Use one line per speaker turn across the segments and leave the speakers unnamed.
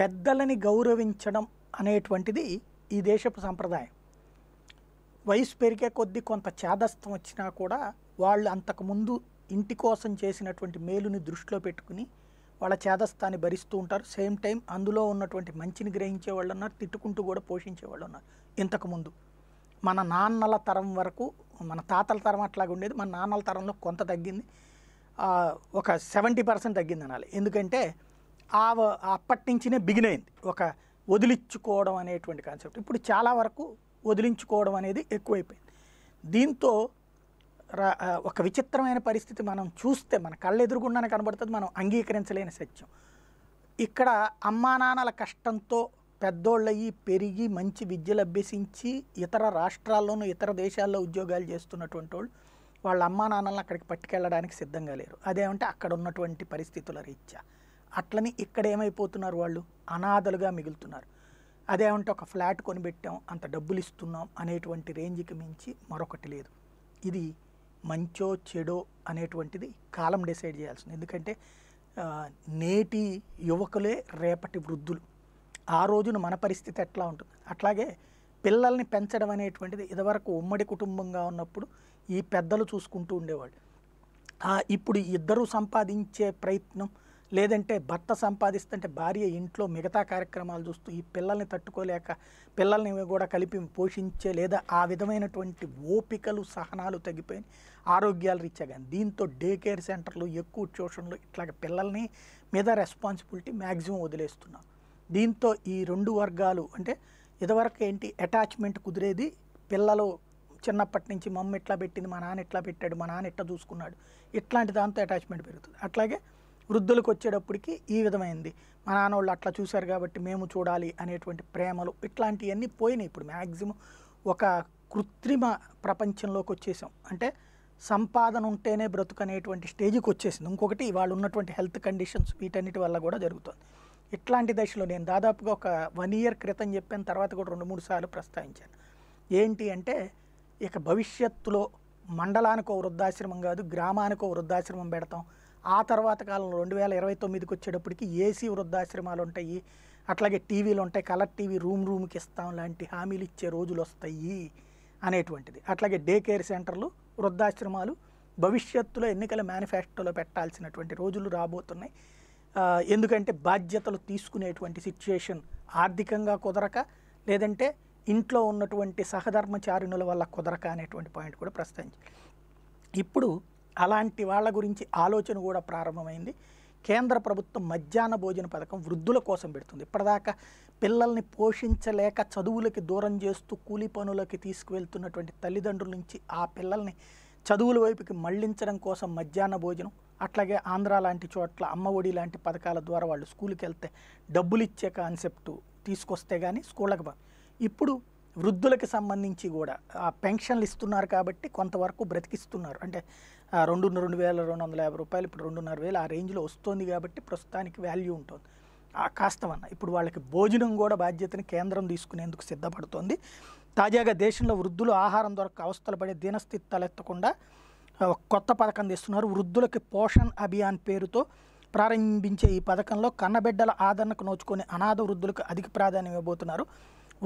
పెద్దలని గౌరవించడం అనేటువంటిది ఈ దేశపు సంప్రదాయం వయసు పెరిగే కొద్దీ కొంత చేదస్థం వచ్చినా కూడా వాళ్ళు అంతకుముందు ఇంటి కోసం చేసినటువంటి మేలుని దృష్టిలో పెట్టుకుని వాళ్ళ చేదస్థాన్ని భరిస్తూ ఉంటారు సేమ్ టైం అందులో ఉన్నటువంటి మంచిని గ్రహించే వాళ్ళు ఉన్నారు తిట్టుకుంటూ కూడా పోషించే వాళ్ళు ఉన్నారు ఇంతకుముందు మన నాన్నల తరం వరకు మన తాతల తరం అట్లాగే ఉండేది మన నాన్నల తరంలో కొంత తగ్గింది ఒక సెవెంటీ పర్సెంట్ తగ్గింది అనాలి ఎందుకంటే ఆ అప్పటి నుంచినే బిగిన్ అయింది ఒక వదిలించుకోవడం అనేటువంటి కాన్సెప్ట్ ఇప్పుడు చాలా వరకు వదిలించుకోవడం అనేది ఎక్కువైపోయింది దీంతో ఒక విచిత్రమైన పరిస్థితి మనం చూస్తే మన కళ్ళు ఎదురుగుండానే కనబడుతుంది మనం అంగీకరించలేని సత్యం ఇక్కడ అమ్మా నాన్నల కష్టంతో పెద్దోళ్ళయి పెరిగి మంచి విద్యలు అభ్యసించి ఇతర రాష్ట్రాల్లోనూ ఇతర దేశాల్లో ఉద్యోగాలు చేస్తున్నటువంటి వాళ్ళు వాళ్ళ అమ్మా నాన్నలను అక్కడికి పట్టుకెళ్ళడానికి సిద్ధంగా లేరు అదేమంటే అక్కడ ఉన్నటువంటి పరిస్థితుల రీత్యా అట్లని ఇక్కడ ఏమైపోతున్నారు వాళ్ళు అనాథలుగా మిగులుతున్నారు అదేమంటే ఒక ఫ్లాట్ కొనిపెట్టాం అంత డబ్బులు ఇస్తున్నాం అనేటువంటి రేంజ్కి మించి మరొకటి లేదు ఇది మంచో చెడో అనేటువంటిది కాలం డిసైడ్ చేయాల్సింది ఎందుకంటే నేటి యువకులే రేపటి వృద్ధులు ఆ రోజున మన పరిస్థితి ఎట్లా ఉంటుంది అట్లాగే పిల్లల్ని పెంచడం అనేటువంటిది ఇదివరకు ఉమ్మడి కుటుంబంగా ఉన్నప్పుడు ఈ పెద్దలు చూసుకుంటూ ఉండేవాళ్ళు ఇప్పుడు ఇద్దరు సంపాదించే ప్రయత్నం లేదంటే భర్త సంపాదిస్తుంటే భార్య ఇంట్లో మిగతా కార్యక్రమాలు చూస్తూ ఈ పిల్లల్ని తట్టుకోలేక పిల్లల్ని కూడా కలిపి పోషించే లేదా ఆ విధమైనటువంటి ఓపికలు సహనాలు తగ్గిపోయి ఆరోగ్యాలు రీత్యా కానీ దీంతో డే కేర్ సెంటర్లు ఎక్కువ ట్యూషన్లు ఇట్లాగ పిల్లల్ని మీద రెస్పాన్సిబిలిటీ మ్యాక్సిమం వదిలేస్తున్నారు దీంతో ఈ రెండు వర్గాలు అంటే ఇదివరకు ఏంటి అటాచ్మెంట్ కుదిరేది పిల్లలు చిన్నప్పటి నుంచి మమ్మ ఇట్లా పెట్టింది మా నాన్న ఇట్లా పెట్టాడు మా నాన్న ఇట్లా చూసుకున్నాడు ఇట్లాంటి దాంతో అటాచ్మెంట్ పెరుగుతుంది అట్లాగే వృద్ధులకు వచ్చేటప్పటికి ఈ విధమైంది మా నాన్నోళ్ళు అట్లా చూశారు కాబట్టి మేము చూడాలి అనేటువంటి ప్రేమలు ఇట్లాంటివన్నీ పోయినాయి ఇప్పుడు మ్యాక్సిమం ఒక కృత్రిమ ప్రపంచంలోకి వచ్చేసాం అంటే సంపాదన ఉంటేనే బ్రతుకనేటువంటి స్టేజ్కి వచ్చేసింది ఇంకొకటి వాళ్ళు ఉన్నటువంటి హెల్త్ కండిషన్స్ వీటన్నిటి వల్ల కూడా జరుగుతుంది ఇట్లాంటి దశలో నేను దాదాపుగా ఒక వన్ ఇయర్ క్రితం చెప్పాను తర్వాత కూడా రెండు మూడు సార్లు ప్రస్తావించాను ఏంటి అంటే ఇక భవిష్యత్తులో మండలానికో వృద్ధాశ్రమం కాదు గ్రామానికో వృద్ధాశ్రమం పెడతాం ఆ తర్వాత కాలంలో రెండు వేల ఇరవై తొమ్మిదికి వచ్చేటప్పటికి ఏసీ వృద్ధాశ్రమాలు ఉంటాయి అట్లాగే టీవీలు ఉంటాయి కలర్ టీవీ రూమ్ రూమ్కి ఇస్తాం లాంటి హామీలు ఇచ్చే రోజులు వస్తాయి అనేటువంటిది అట్లాగే డే కేర్ సెంటర్లు వృద్ధాశ్రమాలు భవిష్యత్తులో ఎన్నికల మేనిఫెస్టోలో పెట్టాల్సినటువంటి రోజులు రాబోతున్నాయి ఎందుకంటే బాధ్యతలు తీసుకునేటువంటి సిచ్యుయేషన్ ఆర్థికంగా కుదరక లేదంటే ఇంట్లో ఉన్నటువంటి సహధర్మచారిణుల వల్ల కుదరక అనేటువంటి పాయింట్ కూడా ప్రస్తావించారు ఇప్పుడు అలాంటి వాళ్ళ గురించి ఆలోచన కూడా ప్రారంభమైంది కేంద్ర ప్రభుత్వం మధ్యాహ్న భోజన పథకం వృద్ధుల కోసం పెడుతుంది ఇప్పటిదాకా పిల్లల్ని పోషించలేక చదువులకి దూరం చేస్తూ కూలి పనులకి తీసుకువెళ్తున్నటువంటి తల్లిదండ్రుల నుంచి ఆ పిల్లల్ని చదువుల వైపుకి మళ్లించడం కోసం మధ్యాహ్న భోజనం అట్లాగే ఆంధ్ర లాంటి చోట్ల అమ్మఒడి లాంటి పథకాల ద్వారా వాళ్ళు స్కూల్కి వెళ్తే డబ్బులు ఇచ్చే కాన్సెప్ట్ తీసుకొస్తే కానీ స్కూళ్ళకి ఇప్పుడు వృద్ధులకి సంబంధించి కూడా ఆ పెన్షన్లు ఇస్తున్నారు కాబట్టి కొంతవరకు బ్రతికిస్తున్నారు అంటే రెండు రెండు వేల రెండు వందల యాభై రూపాయలు ఇప్పుడు రెండున్నర వేలు ఆ రేంజ్లో వస్తుంది కాబట్టి ప్రస్తుతానికి వాల్యూ ఉంటుంది ఆ కాస్తవన్న ఇప్పుడు వాళ్ళకి భోజనం కూడా బాధ్యతని కేంద్రం తీసుకునేందుకు సిద్ధపడుతోంది తాజాగా దేశంలో వృద్ధులు ఆహారం దొరక అవస్థలు పడే దీనస్థితి తలెత్తకుండా కొత్త పథకం తెస్తున్నారు వృద్ధులకి పోషణ్ అభియాన్ పేరుతో ప్రారంభించే ఈ పథకంలో కన్నబిడ్డల ఆదరణకు నోచుకొని అనాథ వృద్ధులకు అధిక ప్రాధాన్యం ఇవ్వబోతున్నారు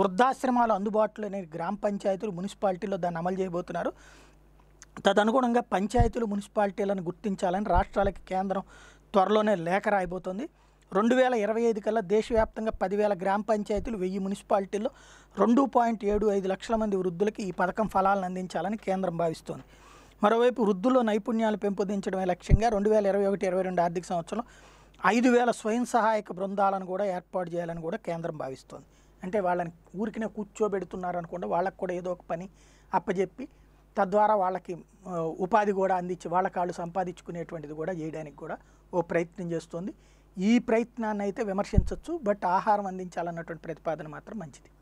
వృద్ధాశ్రమాలు అందుబాటులోనే గ్రామ పంచాయతీలు మున్సిపాలిటీలో దాన్ని అమలు చేయబోతున్నారు తదనుగుణంగా పంచాయతీలు మున్సిపాలిటీలను గుర్తించాలని రాష్ట్రాలకి కేంద్రం త్వరలోనే లేఖ రాయబోతోంది రెండు వేల ఇరవై ఐదు కల్లా దేశవ్యాప్తంగా పదివేల గ్రామ పంచాయతీలు వెయ్యి మున్సిపాలిటీల్లో రెండు పాయింట్ ఏడు ఐదు లక్షల మంది వృద్ధులకి ఈ పథకం ఫలాలను అందించాలని కేంద్రం భావిస్తోంది మరోవైపు వృద్ధుల్లో నైపుణ్యాలు పెంపొందించడమే లక్ష్యంగా రెండు వేల ఇరవై ఒకటి ఇరవై రెండు ఆర్థిక సంవత్సరంలో ఐదు వేల స్వయం సహాయక బృందాలను కూడా ఏర్పాటు చేయాలని కూడా కేంద్రం భావిస్తోంది అంటే వాళ్ళని ఊరికినే కూర్చోబెడుతున్నారు వాళ్ళకు కూడా ఏదో ఒక పని అప్పజెప్పి తద్వారా వాళ్ళకి ఉపాధి కూడా అందించి వాళ్ళ కాళ్ళు సంపాదించుకునేటువంటిది కూడా చేయడానికి కూడా ఓ ప్రయత్నం చేస్తుంది ఈ ప్రయత్నాన్ని అయితే విమర్శించవచ్చు బట్ ఆహారం అందించాలన్నటువంటి ప్రతిపాదన మాత్రం మంచిది